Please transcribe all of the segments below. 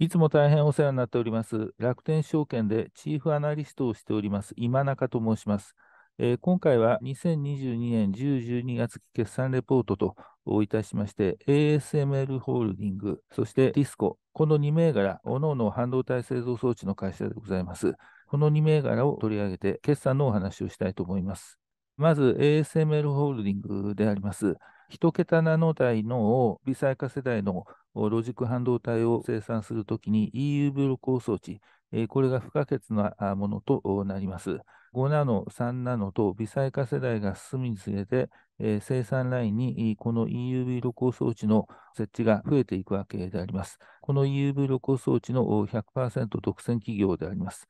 いつも大変お世話になっております。楽天証券でチーフアナリストをしております、今中と申します。えー、今回は2022年10、12月期決算レポートといたしまして、ASML ホールディング、そしてディスコ、この2銘柄、各の半導体製造装置の会社でございます。この2銘柄を取り上げて、決算のお話をしたいと思います。まず、ASML ホールディングであります。1桁ナノ台の微細化世代のロジック半導体を生産するときに EU v 露光装置、これが不可欠なものとなります。5ナノ、3ナノと微細化世代が進むにつれて、生産ラインにこの EUV 露光装置の設置が増えていくわけであります。この EUV 露光装置の100%独占企業であります。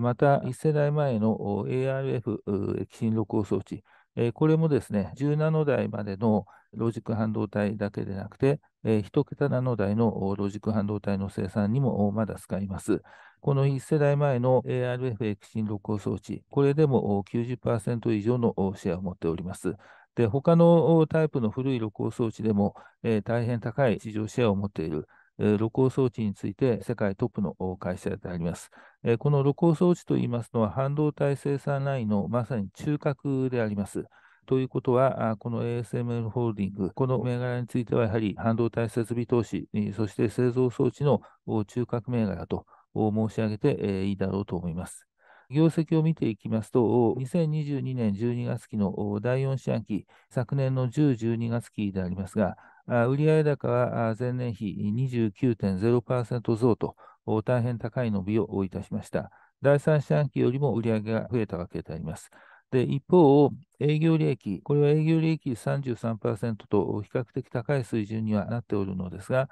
また、1世代前の ARF 液芯露光装置、えこれもですね、1ノ台までのロジック半導体だけでなくて、えー、1桁ナノ台のロジック半導体の生産にもまだ使います。この1世代前の ARF エシン録音装置、これでも90%以上のシェアを持っております。で、他のタイプの古い録音装置でも、えー、大変高い市場シェアを持っている。露光装置について世界トップの会社であります。この露光装置といいますのは、半導体生産ラインのまさに中核であります。ということは、この ASML ホールディング、この銘柄については、やはり半導体設備投資、そして製造装置の中核銘柄と申し上げていいだろうと思います。業績を見ていきますと、2022年12月期の第4四半期、昨年の10、12月期でありますが、売上高は前年比29.0%増と、大変高い伸びをいたしました。第3四半期よりも売上が増えたわけであります。で、一方、営業利益、これは営業利益33%と比較的高い水準にはなっておるのですが、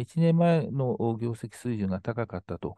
1年前の業績水準が高かったと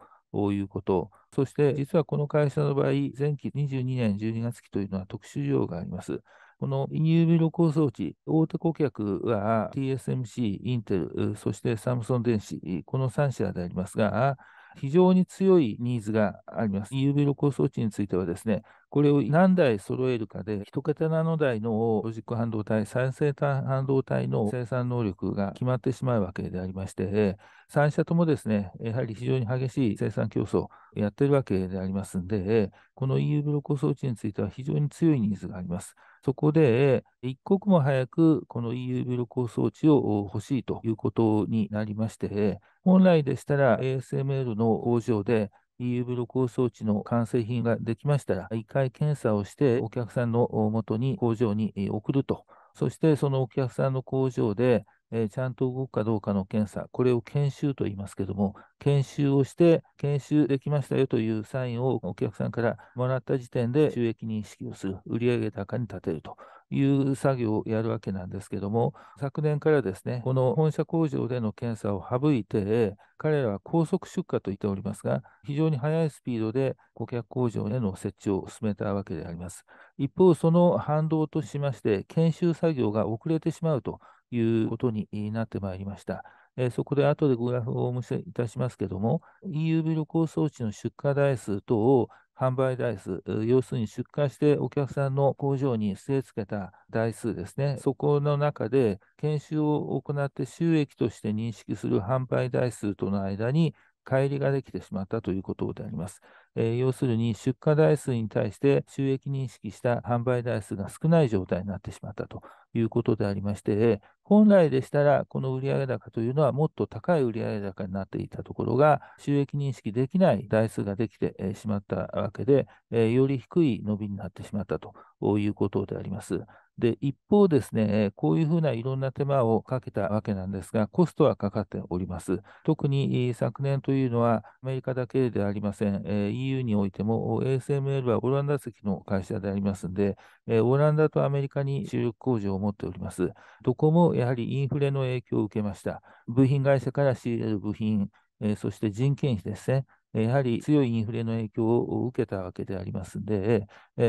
いうこと、そして実はこの会社の場合、前期22年12月期というのは特殊需要があります。この EUV 露構装置、大手顧客は TSMC、インテル、そしてサムソン電子、この3社でありますが、非常に強いニーズがあります。EUV 露構装置についてはですね、これを何台揃えるかで、1桁ナノ台のロジック半導体、再生端半導体の生産能力が決まってしまうわけでありまして、3社ともですね、やはり非常に激しい生産競争をやっているわけでありますので、この EU ブロック装置については非常に強いニーズがあります。そこで、一刻も早くこの EU ブロック装置を欲しいということになりまして、本来でしたら ASML の工場で EU ブロック装置の完成品ができましたら、1回検査をしてお客さんのもとに工場に送ると。そしてそのお客さんの工場でえちゃんと動くかどうかの検査、これを研修と言いますけども、研修をして、研修できましたよというサインをお客さんからもらった時点で収益認識をする、売上高に立てるという作業をやるわけなんですけども、昨年からですね、この本社工場での検査を省いて、彼らは高速出荷と言っておりますが、非常に速いスピードで顧客工場への設置を進めたわけであります。一方、その反動としまして、研修作業が遅れてしまうということになってまいりました。えー、そこで後でグラフをお見せいたしますけども、EUV 旅行装置の出荷台数等を販売台数、要するに出荷してお客さんの工場に据え付けた台数ですね、そこの中で研修を行って収益として認識する販売台数との間に乖離ができてしまったということであります。え要するに出荷台数に対して収益認識した販売台数が少ない状態になってしまったということでありまして、本来でしたら、この売上高というのはもっと高い売上高になっていたところが、収益認識できない台数ができてしまったわけで、より低い伸びになってしまったということであります。で、一方ですね、こういうふうないろんな手間をかけたわけなんですが、コストはかかっております。特に昨年というのは、アメリカだけでありません、EU においても ASML はオランダ籍の会社でありますので、えオランダとアメリカに主力工場を持っております。どこもやはりインフレの影響を受けました。部品会社から仕入れる部品、えそして人件費ですね。やはり強いインフレの影響を受けたわけでありますので、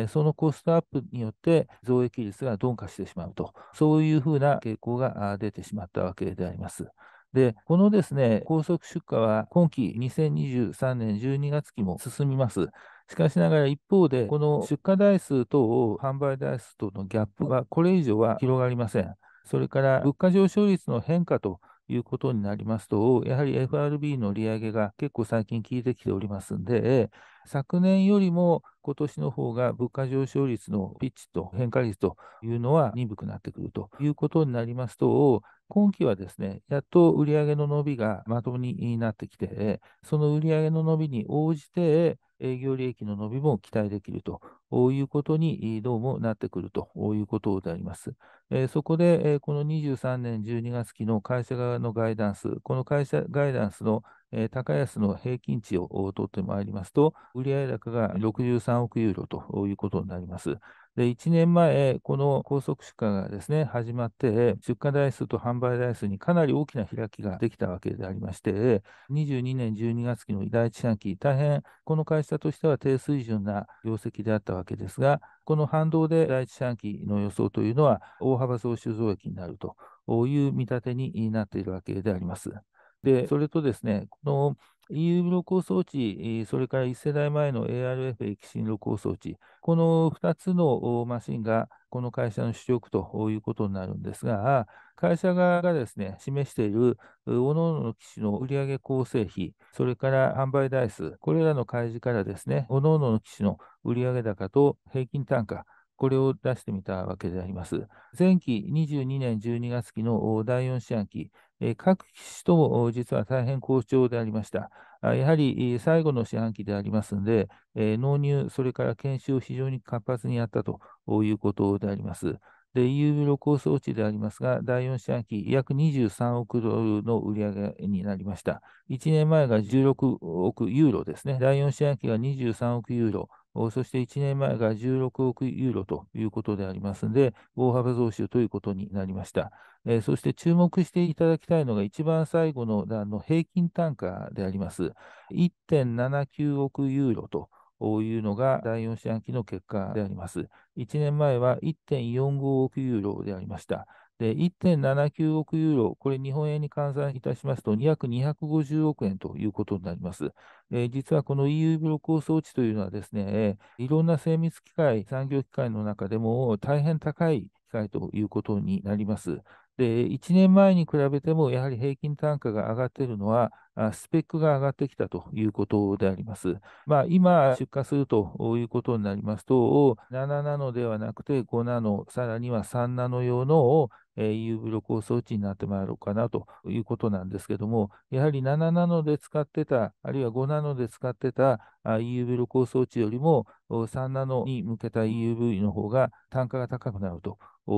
そのコストアップによって増益率が鈍化してしまうと、そういうふうな傾向が出てしまったわけであります。で、このですね、高速出荷は今期2023年12月期も進みます。しかしながら一方で、この出荷台数と販売台数とのギャップは、これ以上は広がりません。それから物価上昇率の変化ということになりますと、やはり FRB の利上げが結構最近効いてきておりますんで、昨年よりも今年の方が物価上昇率のピッチと変化率というのは鈍くなってくるということになりますと、今期はですね、やっと売上の伸びがまともになってきて、その売上の伸びに応じて、営業利益の伸びも期待できるということにどうもなってくるということであります。そこで、この23年12月期の会社側のガイダンス、この会社ガイダンスの高安の平均値を取ってまいりますと、売上高が63億ユーロということになります。で、1年前、この高速出荷がですね、始まって、出荷台数と販売台数にかなり大きな開きができたわけでありまして、22年12月期の第一四半期、大変この会社としては低水準な業績であったわけですが、この反動で第一四半期の予想というのは大幅増収増益になるという見立てになっているわけであります。で、それとですね、この EU 露光装置、それから1世代前の ARF 液晶露光装置、この2つのマシンがこの会社の主力ということになるんですが、会社側がですね、示している、各々の機種の売上構成比、それから販売台数、これらの開示からですね、各々の機種の売上高と平均単価、これを出してみたわけであります。前期22年12月期の第4四半期、各機種とも実は大変好調でありました。やはり最後の四半期でありますので、納入、それから研修を非常に活発にやったということであります。で、EU 料構想値でありますが、第4四半期、約23億ドルの売上になりました。1年前が16億ユーロですね。第4四半期が23億ユーロ。そして1年前が16億ユーロということでありますので、大幅増収ということになりました。えー、そして注目していただきたいのが、一番最後のあの平均単価であります。1.79億ユーロと。いうのが第4四半期の結果であります。1年前は1.45億ユーロでありました。で、1.79億ユーロ、これ日本円に換算いたしますと、約250億円ということになります。えー、実はこの EU ブロック装置というのはですね、いろんな精密機械、産業機械の中でも大変高い機械ということになります。で、1年前に比べても、やはり平均単価が上がっているのは、スペックが上がってきたということであります。まあ、今、出荷するということになりますと、7ナノではなくて5ナノ、さらには3ナノ用のを EU v 露光装置になってまいろうかなということなんですけども、やはり7ナノで使ってた、あるいは5ナノで使ってた EU v 露光装置よりも、3ナノに向けた EUV の方が単価が高くなると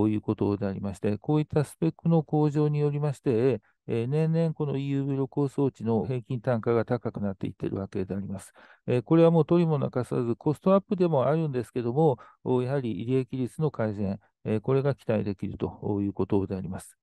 いうことでありまして、こういったスペッペックの向上によりまして、え年々この EUV 露光装置の平均単価が高くなっていってるわけであります。えこれはもう取りもなかさず、コストアップでもあるんですけども、やはり利益率の改善、えこれが期待できるということであります。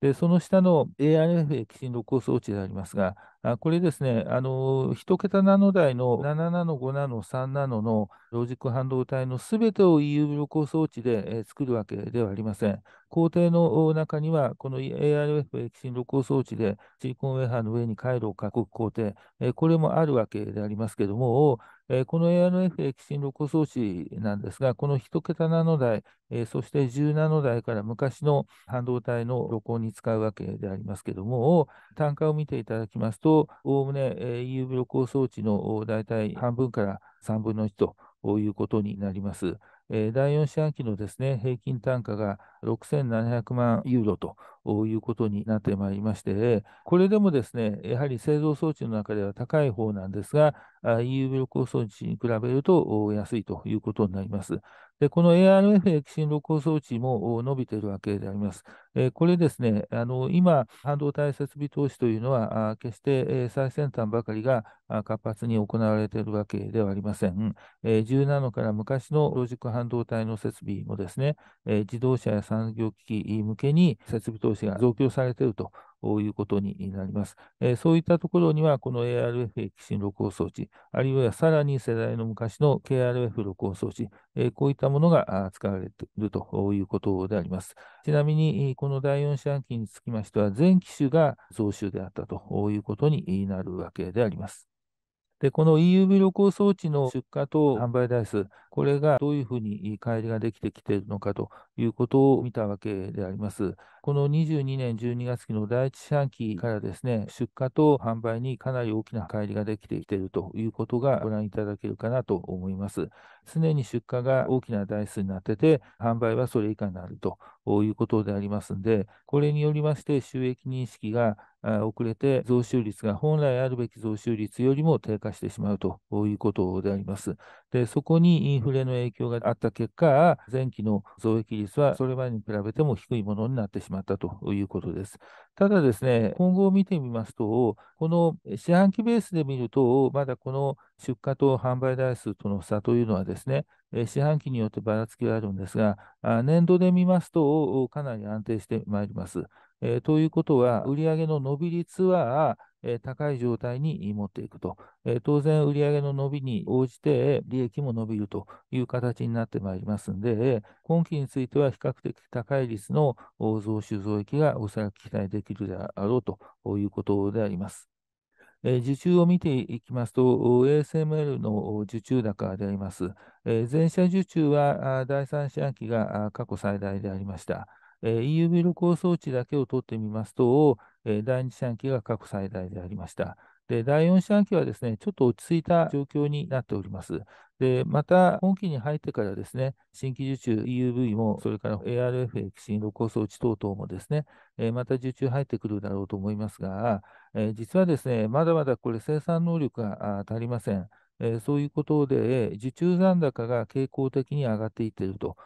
でその下の ARF 液晶露光装置でありますが、あこれですね、あの1桁ナノ台の7ナノ、5ナノ、3ナノのロジック半導体のすべてを EUV 露光装置で、え作るわけではありません。工程の中には、この ARF 液晶露光装置でシリコンウェハーの上に回路を囲く工程、これもあるわけでありますけれども、この ARF 液晶露光装置なんですが、この1桁ナノ台、そして10ナノ台から昔の半導体の露光に使うわけでありますけれども、単価を見ていただきますと、おおむね EUV 露光装置の大体半分から3分の1ということになります。え第4四半期のですね、平均単価が6700万ユーロということになってまいりまして、これでもですね、やはり製造装置の中では高い方なんですが、EU ブロック装置に比べると安いということになります。で、この ARF 液振露光装置も伸びているわけであります。えこれですね、あの今、半導体設備投資というのは、決して最先端ばかりが活発に行われているわけではありません。え10ナノから昔のロジック半導体の設備もですね、え自動車や産業機器向けに設備投資が増強されているということになります。えー、そういったところには、この ARF 液晶録音装置、あるいはさらに世代の昔の KRF 録音装置、えー、こういったものが使われているということであります。ちなみに、この第4四半期につきましては、全機種が増収であったということになるわけであります。で、この EUV 旅行装置の出荷と販売台数、これがどういうふうに返りができてきているのかということを見たわけであります。この22年12月期の第一四半期からですね、出荷と販売にかなり大きな乖離ができてきているということがご覧いただけるかなと思います。常に出荷が大きな台数になってて、販売はそれ以下になるということでありますので、これによりまして収益認識が遅れて増収率が本来あるべき増収率よりも低下してしまうということであります。で、そこにインフレの影響があった結果、前期の増益率はそれまでに比べても低いものになってしまったということです。ただですね、今後を見てみますと、この四半期ベースで見ると、まだこの出荷と販売台数との差というのはですね、四半期によってばらつきはあるんですが、年度で見ますと、かなり安定してまいります。ということは、売上の伸び率は高い状態に持っていくと。当然、売上の伸びに応じて利益も伸びるという形になってまいりますので、今期については比較的高い率の増収増益がおそらく期待できるであろうということであります。受注を見ていきますと、ASML の受注高であります。全社受注は第3四半期が過去最大でありました。EUV 露光装置だけを取ってみますと、第2四半期が過去最大でありました。で第4四半期はですね、ちょっと落ち着いた状況になっております。で、また、今期に入ってからですね、新規受注 EUV も、それから ARF 液晶露光装置等々もですね、また受注入ってくるだろうと思いますが、え実はですね、まだまだこれ生産能力が足りません。えそういうことで、受注残高が傾向的に上がっていっていると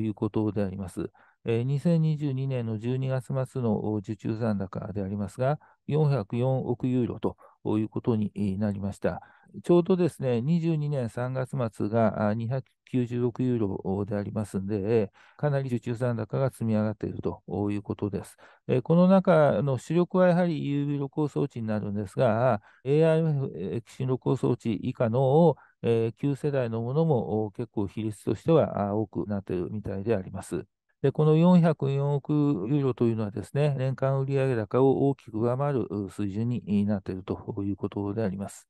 いうことであります。え2022年の12月末の受注残高でありますが、404億ユーロということになりました。ちょうどですね、22年3月末が2 9 6ユーロでありますので、かなり受注残高が積み上がっているということです。この中の主力はやはり UV 録音装置になるんですが、AIF 液晶録音装置以下の旧世代のものも結構比率としては多くなっているみたいであります。で、この404億ユーロというのはですね、年間売上高を大きく上回る水準になっているということであります。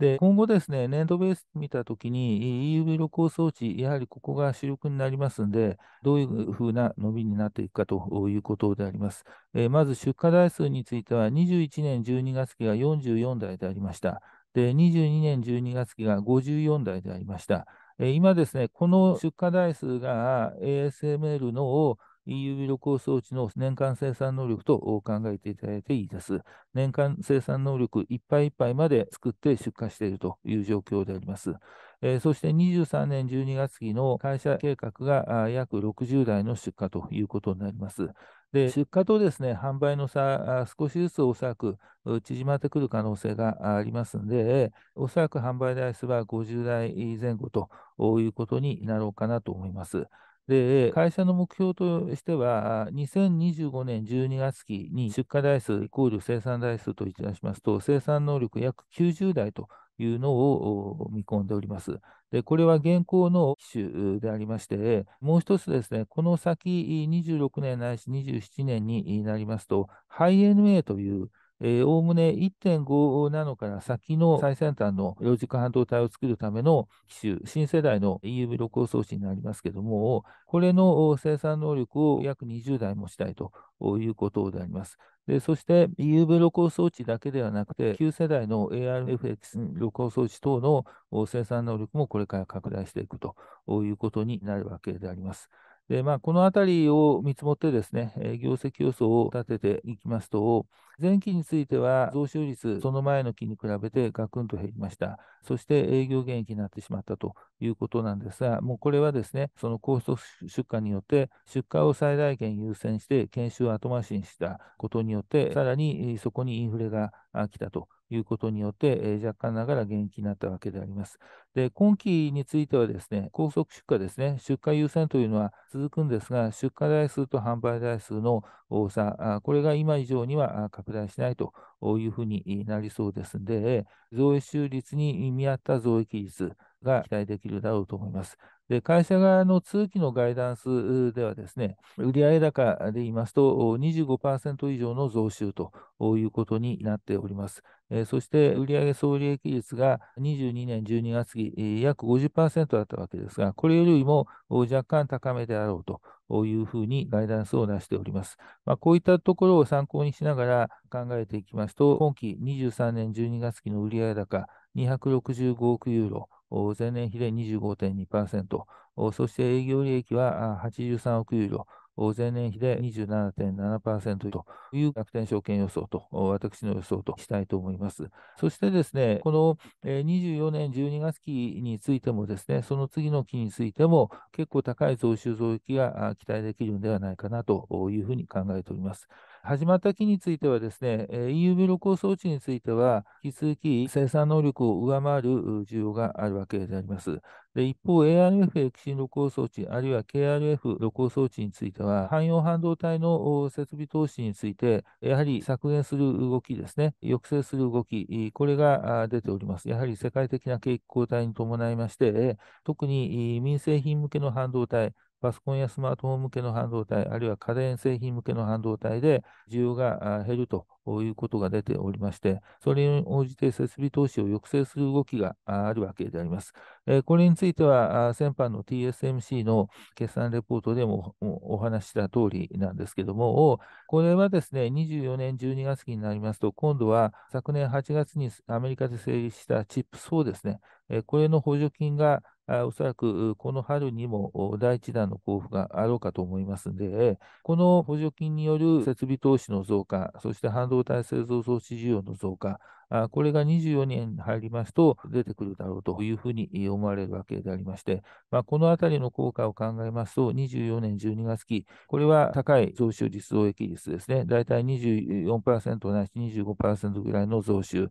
で、今後ですね、年度ベース見たときに EUV 旅行装置、やはりここが主力になりますので、どういうふうな伸びになっていくかということであります。えー、まず出荷台数については、21年12月期が44台でありました。で、22年12月期が54台でありました。今ですね、この出荷台数が ASML の EU 旅行装置の年間生産能力と考えていただいていいです。年間生産能力いっぱいいっぱいまで作って出荷しているという状況であります。えー、そして23年12月期の会社計画が約60台の出荷ということになります。で出荷とですね販売の差、少しずつおそらく縮まってくる可能性がありますので、おそらく販売台数は50台前後ということになろうかなと思います。で、会社の目標としては、2025年12月期に出荷台数イコール生産台数といたしますと、生産能力約90台というのを見込んでおります。で、これは現行の機種でありまして、もう一つですね、この先26年ないし27年になりますと、ハイ NA というおおむね1.5なのから先の最先端のロジック半導体を作るための機種、新世代の EUV 露光装置になりますけども、これの生産能力を約20台もしたいということであります。でそして EUV 露光装置だけではなくて、旧世代の ARFX 露光装置等の生産能力もこれから拡大していくということになるわけであります。で、まあ、このあたりを見積もってですね、業績予想を立てていきますと、前期については増収率、その前の期に比べてガクンと減りました。そして営業減益になってしまったということなんですが、もうこれはですね、そのコスト出荷によって、出荷を最大限優先して研修を後回しにしたことによって、さらにそこにインフレが来たということによって、えー、若干ながら元気になったわけであります。で、今期についてはですね、高速出荷ですね、出荷優先というのは続くんですが、出荷台数と販売台数の多さ、これが今以上には拡大しないというふうになりそうですので、増収率に見合った増益率、が期待できるだろうと思います。で会社側の通期のガイダンスではですね、売上高で言いますと25%以上の増収ということになっております。そして売上総利益率が22年12月期約50%だったわけですが、これよりも若干高めであろうというふうにガイダンスを出しております。まあ、こういったところを参考にしながら考えていきますと、今期23年12月期の売上高265億ユーロ、前年比で25.2%、そして営業利益は83億ユーロ、前年比で27.7%という逆転証券予想と、私の予想としたいと思います。そしてですね、この24年12月期についてもですね、その次の期についても結構高い増収増益が期待できるんではないかなというふうに考えております。始まった期についてはですね、EU v ロッ装置については、引き続き生産能力を上回る需要があるわけであります。で一方、ARF 液晶露光装置、あるいは KRF 露光装置については、汎用半導体の設備投資について、やはり削減する動きですね、抑制する動き、これが出ております。やはり世界的な景気後退に伴いまして、特に民生品向けの半導体、パソコンやスマートフォン向けの半導体、あるいは家電製品向けの半導体で需要が減るということが出ておりまして、それに応じて設備投資を抑制する動きがあるわけであります。これについては、先般の TSMC の決算レポートでもお話した通りなんですけども、これはですね、24年12月期になりますと、今度は昨年8月にアメリカで成立したチップスをですね、これの補助金がおそらくこの春にも第1弾の交付があろうかと思いますので、この補助金による設備投資の増加、そして半導動態製造装置需要の増加、これが24年に入りますと出てくるだろうというふうに思われるわけでありまして、まあ、このあたりの効果を考えますと、24年12月期、これは高い増収率増益率ですね、大体24%ないし25%ぐらいの増収、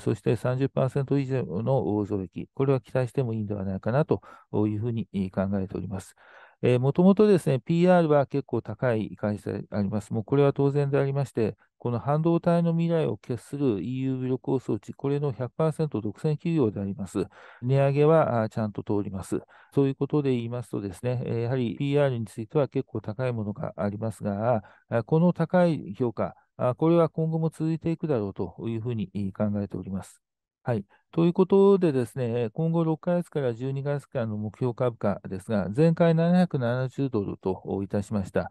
そして30%以上の増益、これは期待してもいいんではないかなというふうに考えております。えー、もともとですね、PR は結構高い会社であります。もうこれは当然でありまして、この半導体の未来を決する EU 武力行装置、これの100%独占企業であります。値上げはちゃんと通ります。そういうことで言いますとですね、やはり PR については結構高いものがありますが、この高い評価、これは今後も続いていくだろうというふうに考えております。はい。ということでですね、今後6ヶ月から12ヶ月間の目標株価ですが、前回770ドルといたしました。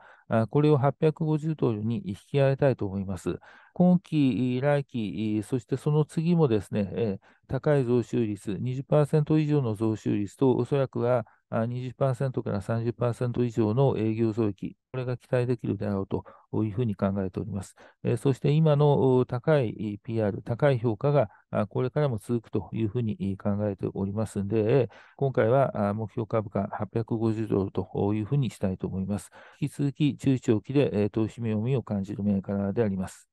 これを850ドルに引き上げたいと思います。今期、来期、そしてその次もですね、高い増収率、20%以上の増収率と、おそらくは20%から30%以上の営業増益、これが期待できるであろうというふうに考えております。そして今の高い PR、高い評価がこれからも続くというふうに考えておりますので、今回は目標株価850ドルというふうにしたいと思います。引き続き中長期で投資目を見を感じる銘柄であります。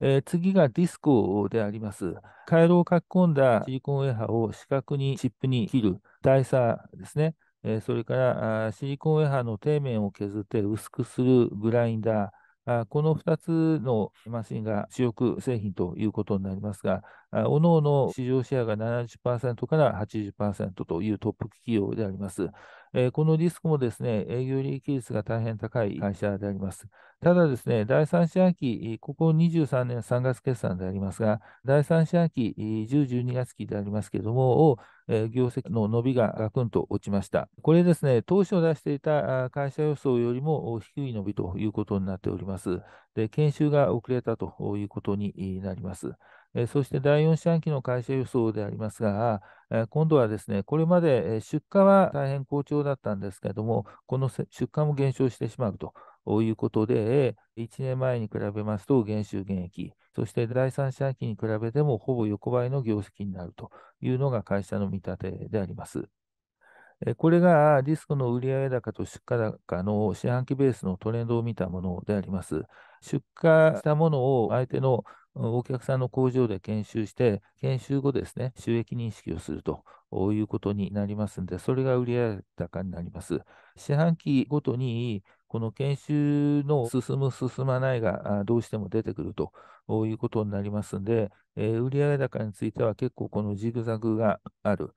えー、次がディスコであります。回路を書き込んだシリコンウェハを四角にチップに切る台差ですね。えー、それからシリコンウェハの底面を削って薄くするグラインダー。この2つのマシンが主力製品ということになりますが、おのおの市場シェアが70%から80%というトップ企業であります。えー、このリスクもですね、営業利益率が大変高い会社であります。ただですね、第3四半期、ここ23年3月決算でありますが、第3四半期、10、12月期でありますけれども、を業績の伸びがガクンと落ちました。これですね、当初出していた会社予想よりも低い伸びということになっております。で、研修が遅れたということになります。えそして第4四半期の会社予想でありますが、え今度はですね、これまで出荷は大変好調だったんですけれども、この出荷も減少してしまうということで、1年前に比べますと減収減益、そして第3四半期に比べてもほぼ横ばいの業績になるというのが会社の見立てであります。これがディスクの売上高と出荷高の四半期ベースのトレンドを見たものであります。出荷したものを相手のお客さんの工場で研修して、研修後ですね、収益認識をするということになりますので、それが売上高になります。四半期ごとに、この研修の進む、進まないがどうしても出てくるということになりますので、えー、売上高については結構このジグザグがある。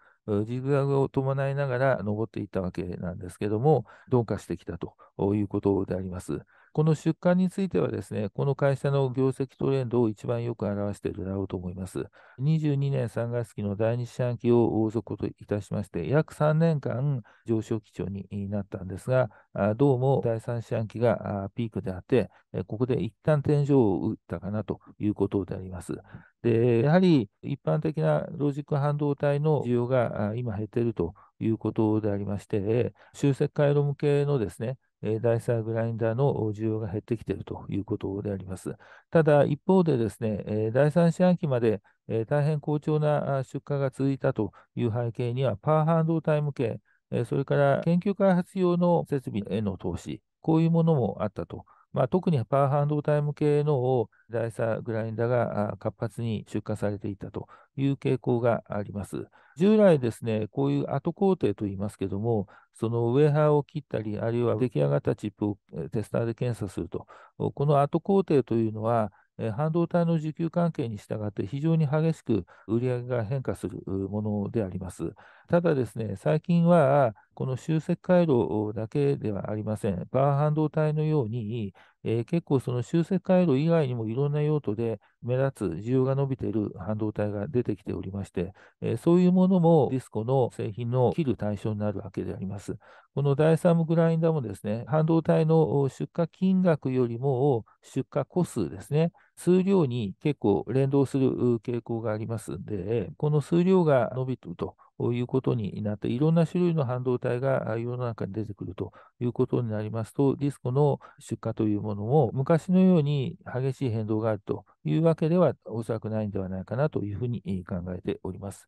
ジグザグを伴いながら登っていったわけなんですけども、鈍化してきたということであります。この出荷についてはですね、この会社の業績トレンドを一番よく表しているだろうと思います。22年3月期の第2四半期を除くといたしまして、約3年間上昇基調になったんですが、どうも第3四半期がピークであって、ここで一旦天井を打ったかなということであります。で、やはり一般的なロジック半導体の需要が今減っているということでありまして、集積回路向けのですね、えー、ダグラインダーの需要が減ってきているということであります。ただ、一方でですね、え第3四半期まで、え大変好調な出荷が続いたという背景には、パワー半導体向け、えそれから研究開発用の設備への投資、こういうものもあったとまあ、特にパワー半導体向けのをダイサーグラインダーが活発に出荷されていたという傾向があります。従来ですね、こういう後工程といいますけども、そのウェハーを切ったり、あるいは出来上がったチップをテスターで検査すると、この後工程というのは、半導体の需給関係に従って非常に激しく売り上げが変化するものであります。ただですね、最近はこの集積回路だけではありません。パワー半導体のようにえー、結構その集積回路以外にもいろんな用途で目立つ需要が伸びている半導体が出てきておりまして、えー、そういうものもディスコの製品の切る対象になるわけであります。この第ムグラインダーもですね、半導体の出荷金額よりも出荷個数ですね、数量に結構連動する傾向がありますので、この数量が伸びるということになって、いろんな種類の半導体が世の中に出てくるということになりますと、ディスコの出荷というものも昔のように激しい変動があるというわけではおそらくないんではないかなというふうに考えております。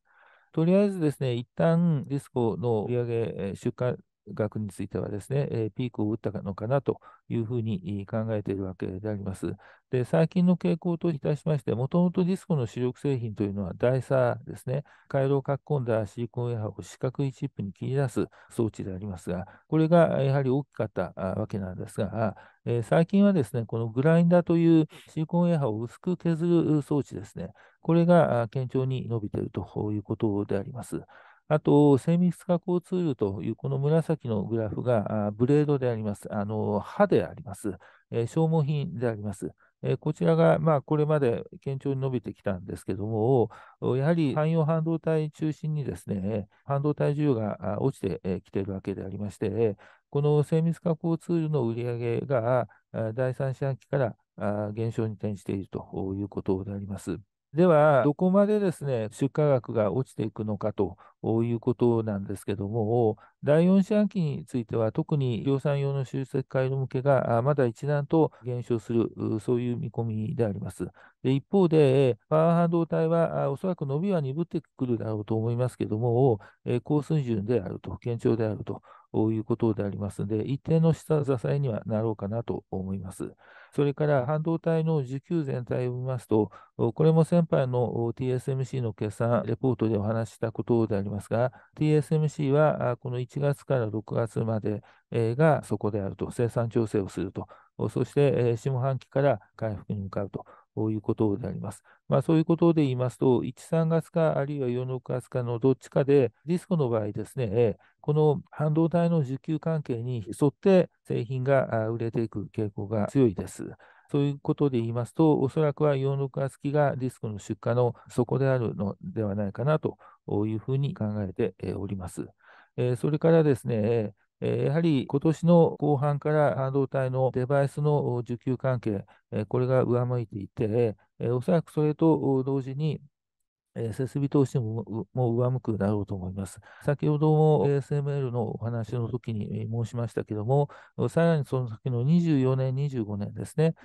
とりあえずですね、一旦ディスコの売上出荷額についてはですね、えピークを打ったのかなというふうに考えているわけであります。で、最近の傾向といたしまして、もともとディスコの主力製品というのは、ダイサーですね、回路を書き込んだシリコンウェアを四角いチップに切り出す装置でありますが、これがやはり大きかったわけなんですが、え最近はですね、このグラインダーというシリコンウェアを薄く削る装置ですね、これが堅調に伸びているということであります。あと、精密加工ツールというこの紫のグラフがブレードであります。あの刃であります。え消耗品であります。えこちらが、まあ、これまで堅調に伸びてきたんですけども、やはり汎用半導体中心にですね、半導体需要が落ちてきているわけでありまして、この精密加工ツールの売り上げが第3四半期から減少に転じているということであります。では、どこまでですね、出荷額が落ちていくのかということなんですけども、第4四半期については、特に量産用の集積回路向けがまだ一段と減少する、そういう見込みであります。で一方で、パワー半導体はおそらく伸びは鈍ってくるだろうと思いますけども、高水準であると、堅調であると。いうことでありますので、一定の下支えにはなろうかなと思います。それから半導体の需給全体を見ますと、これも先般の TSMC の決算レポートでお話ししたことでありますが、TSMC はこの1月から6月までがそこであると、生産調整をすると、そして下半期から回復に向かうと。ういうことであります。まあ、そういうことで言いますと、1、3月か、あるいは4、6月かのどっちかで、ディスコの場合ですね、この半導体の需給関係に沿って製品が売れていく傾向が強いです。そういうことで言いますと、おそらくは4、6月期がディスコの出荷の底であるのではないかなというふうに考えております。それからですね、やはり今年の後半から半導体のデバイスの需給関係、これが上向いていて、おそらくそれと同時に、設備投資も上向くだろうと思います。先ほども ASML のお話の時に申しましたけども、さらにその先の24年、25年ですね、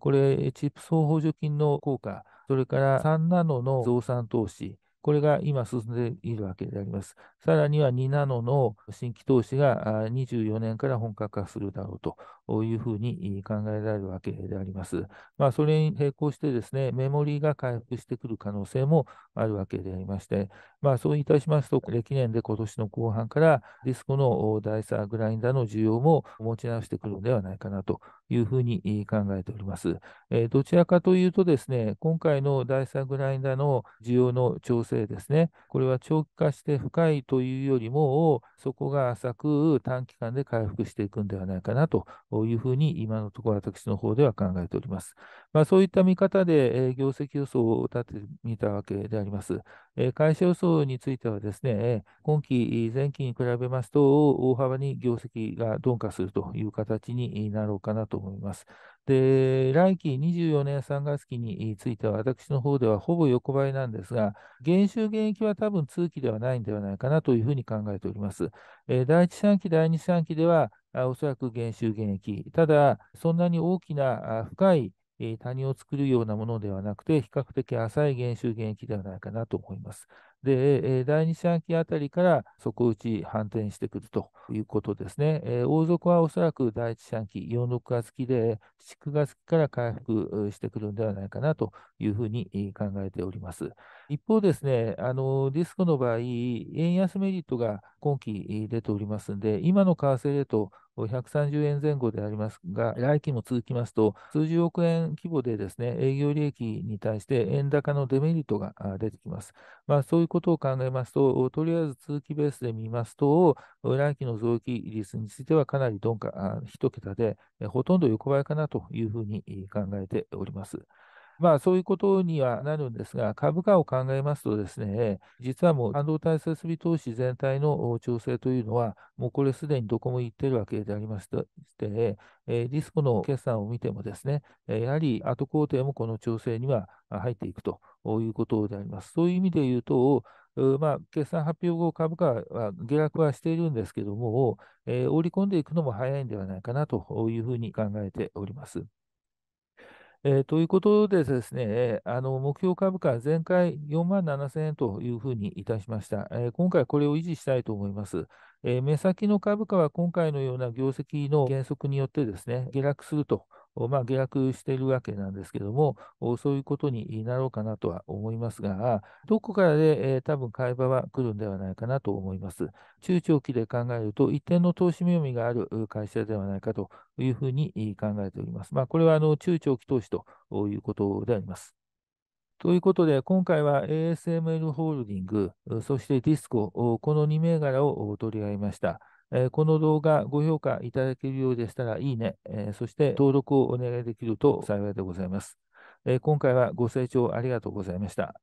これ、チップ総補除金の効果、それから3ナノの増産投資、これが今進んでいるわけであります。さらには2ナノの新規投資が24年から本格化するだろうというふうに考えられるわけであります。まあ、それに並行してですね、メモリーが回復してくる可能性もあるわけでありまして、まあ、そういたしますと、歴年で今年の後半からディスコのダイサーグラインダーの需要も持ち直してくるのではないかなというふうに考えております。えどちらかというとですね、今回の第3グラインダーの需要の調整ですね、これは長期化して深いというよりも、そこが浅く短期間で回復していくんではないかなというふうに、今のところ私の方では考えております。まあ、そういった見方で、え業績予想を立ててみたわけであります。会社予想についてはですね、今期、前期に比べますと、大幅に業績が鈍化するという形になろうかなと思います。で、来期24年3月期については、私の方ではほぼ横ばいなんですが、減収減益は多分通期ではないんではないかなというふうに考えております。え第1四半期、第2四半期では、おそらく減収減益。ただ、そんなに大きな深いえー、谷を作るようなものではなくて、比較的浅い減収減益ではないかなと思います。で、えー、第二四半期あたりから底打ち反転してくるということですね。えー、王族はおそらく第一四半期、4、6月期で、7月期から回復してくるんではないかなというふうに考えております。一方ですね、あのディスコの場合、円安メリットが今期出ておりますんで、今の為替レート130円前後でありますが、来期も続きますと、数十億円規模でですね、営業利益に対して円高のデメリットが出てきます。まあ、そういうことを考えますと、とりあえず通期ベースで見ますと、来期の増益率についてはかなり鈍化、1桁で、ほとんど横ばいかなというふうに考えております。まあ、そういうことにはなるんですが、株価を考えますとですね、実はもう半導体設備投資全体の調整というのは、もうこれすでにどこも言ってるわけでありまして、えディスコの決算を見てもですね、やはり後工程もこの調整には入っていくということであります。そういう意味で言うと、まあ、決算発表後、株価は下落はしているんですけども、えー、織り込んでいくのも早いんではないかなというふうに考えております。えー、ということでですね、あの目標株価、前回4万7千円というふうにいたしました、えー、今回これを維持したいと思います。えー、目先の株価は今回のような業績の減速によってですね、下落するとまあ、下落しているわけなんですけども、そういうことになろうかなとは思いますが、どこからで、えー、多分買い場は来るんではないかなと思います。中長期で考えると、一定の投資妙味がある会社ではないかというふうに考えております。まあ、これはあの中長期投資ということであります。ということで、今回は ASML ホールディング、そしてディスコ、この2銘柄を取り上げました。えこの動画、ご評価いただけるようでしたら、いいね、えそして登録をお願いできると幸いでございます。え今回はご清聴ありがとうございました。